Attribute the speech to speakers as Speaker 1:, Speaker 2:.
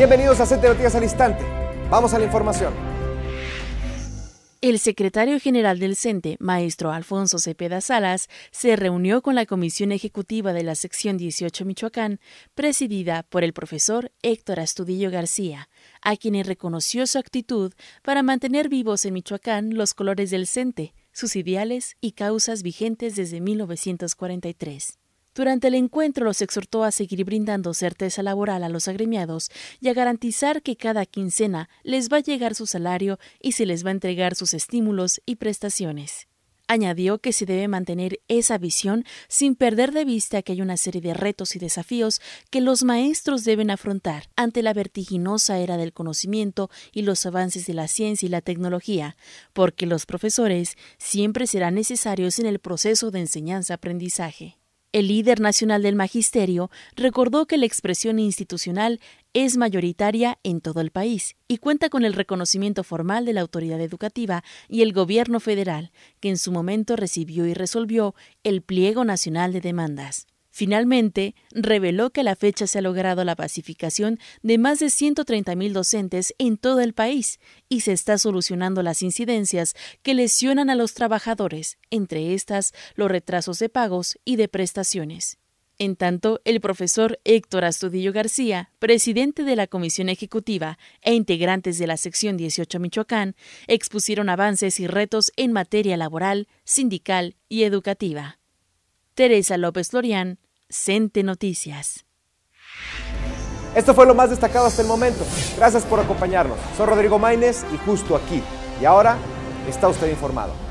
Speaker 1: Bienvenidos a Cente Noticias al Instante. Vamos a la información. El secretario general del CENTE, maestro Alfonso Cepeda Salas, se reunió con la Comisión Ejecutiva de la Sección 18 Michoacán, presidida por el profesor Héctor Astudillo García, a quien reconoció su actitud para mantener vivos en Michoacán los colores del CENTE, sus ideales y causas vigentes desde 1943. Durante el encuentro los exhortó a seguir brindando certeza laboral a los agremiados y a garantizar que cada quincena les va a llegar su salario y se les va a entregar sus estímulos y prestaciones. Añadió que se debe mantener esa visión sin perder de vista que hay una serie de retos y desafíos que los maestros deben afrontar ante la vertiginosa era del conocimiento y los avances de la ciencia y la tecnología, porque los profesores siempre serán necesarios en el proceso de enseñanza-aprendizaje. El líder nacional del magisterio recordó que la expresión institucional es mayoritaria en todo el país y cuenta con el reconocimiento formal de la autoridad educativa y el gobierno federal, que en su momento recibió y resolvió el Pliego Nacional de Demandas. Finalmente, reveló que a la fecha se ha logrado la pacificación de más de 130.000 docentes en todo el país y se está solucionando las incidencias que lesionan a los trabajadores, entre estas los retrasos de pagos y de prestaciones. En tanto, el profesor Héctor Astudillo García, presidente de la Comisión Ejecutiva e integrantes de la sección 18 Michoacán, expusieron avances y retos en materia laboral, sindical y educativa. Teresa López Florián, Cente Noticias. Esto fue lo más destacado hasta el momento. Gracias por acompañarnos. Soy Rodrigo Maínez y justo aquí. Y ahora está usted informado.